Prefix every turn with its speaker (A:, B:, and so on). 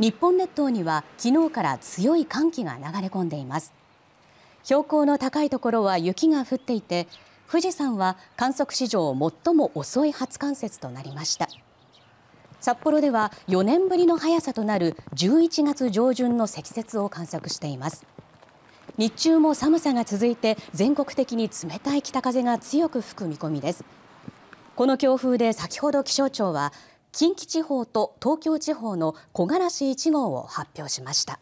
A: 日本列島には昨日から強い寒気が流れ込んでいます標高の高いところは雪が降っていて富士山は観測史上最も遅い初冠雪となりました札幌では4年ぶりの早さとなる11月上旬の積雪を観測しています日中も寒さが続いて全国的に冷たい北風が強く吹く見込みですこの強風で先ほど気象庁は近畿地方と東京地方の木枯らし1号を発表しました。